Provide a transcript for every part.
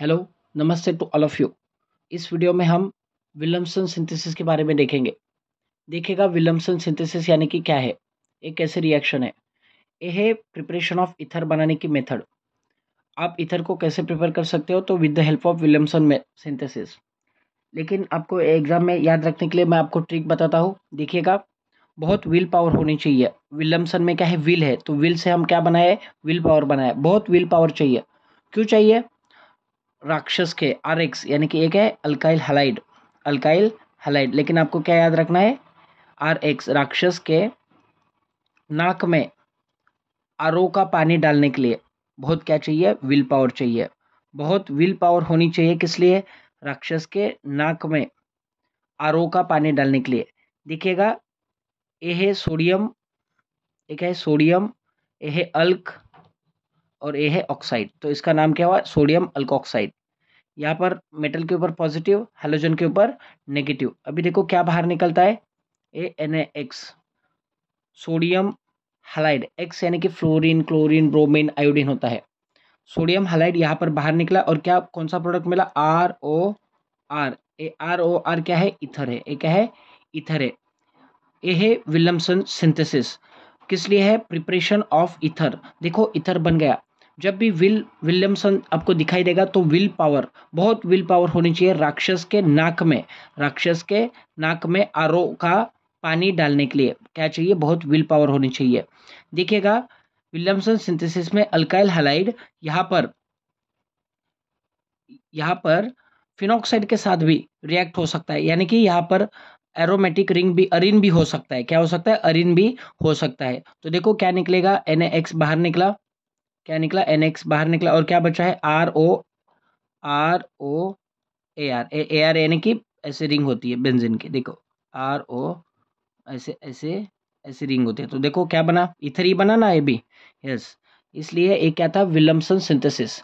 hello नमस्ते to all of you इस video में हम विलमसन सिंथेसिस के बारे में देखेंगे देखिएगा विलमसन सिंथेसिस यानी कि क्या है एक कैसे रिएक्शन है ये है प्रिपरेशन ऑफ इथर बनाने की मेथड आप इथर को कैसे प्रिपेयर कर सकते हो तो with the help of Williamson में सिंथेसिस लेकिन आपको एग्ज़ाम में याद रखने के लिए मैं आपको ट्रिक बताता हूँ देखिएगा बहुत विल पावर होनी चाहिए विलमसन में क्या है विल है तो विल से हम क्या बनाए विल पावर बनाए बहुत विल पावर चाहिए क्यों चाहिए राक्षस के आर एक्स यानी कि एक है अल्काइल हलाइड अल्काइल हलाइड लेकिन आपको क्या याद रखना है आर एक्स राक्षस के नाक में आरओ का पानी डालने के लिए बहुत क्या चाहिए विल पावर चाहिए बहुत विल पावर होनी चाहिए किस लिए राक्षस के नाक में आरओ का पानी डालने के लिए देखिएगा यह है सोडियम एक है सोडियम यह है अल्क और ए है ऑक्साइड तो इसका नाम क्या हुआ सोडियम अल्कोक्साइड यहाँ पर मेटल के ऊपर पॉजिटिव हेलोजन के ऊपर नेगेटिव अभी देखो क्या बाहर निकलता है a N X sodium halide X यानी कि फ्लोरीन क्लोरीन ब्रोमीन आयोडीन होता है सोडियम हलाइड यहाँ पर बाहर निकला और क्या कौन सा प्रोडक्ट मिला आर ओ आर ए आर ओ आर क्या है इथर है ए क्या है इथर है ए है विलियमसन सिंथेसिस किस लिए है प्रिपरेशन ऑफ इथर देखो इथर बन गया जब भी विल विलियमसन आपको दिखाई देगा तो विल पावर बहुत विल पावर होनी चाहिए राक्षस के नाक में राक्षस के नाक में आरो का पानी डालने के लिए क्या चाहिए बहुत विल पावर होनी चाहिए देखिएगा विलियमसन सिंथेसिस में अल्काइल हलाइड यहाँ पर यहाँ पर फिनोक्साइड के साथ भी रिएक्ट हो सकता है यानी कि यहाँ पर एरोमेटिक रिंग भी अरिन भी हो सकता है क्या हो सकता है अरिन भी हो सकता है तो देखो क्या निकलेगा एन बाहर निकला क्या निकला एन एक्स बाहर निकला और क्या बचा है R O R O A R A A R यानी कि ऐसे रिंग होती है बेंजिन की देखो आर ओ ऐसे ऐसे ऐसे रिंग होती है तो देखो क्या बना इथर ही e बना ना ये भी यस इसलिए एक क्या था विलमसन सिंथेसिस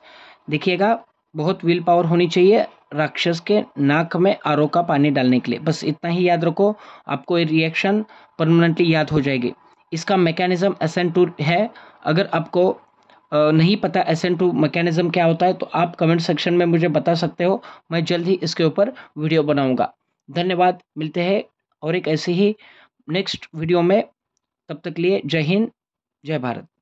देखिएगा बहुत विल पावर होनी चाहिए राक्षस के नाक में आरओ का पानी डालने के लिए बस इतना ही याद रखो आपको ये रिएक्शन परमानेंटली याद हो जाएगी इसका मैकेनिज्म एसेंट है अगर आपको नहीं पता एस एन टू मैकेनिज्म क्या होता है तो आप कमेंट सेक्शन में मुझे बता सकते हो मैं जल्द ही इसके ऊपर वीडियो बनाऊंगा धन्यवाद मिलते हैं और एक ऐसे ही नेक्स्ट वीडियो में तब तक लिए जय हिंद जय भारत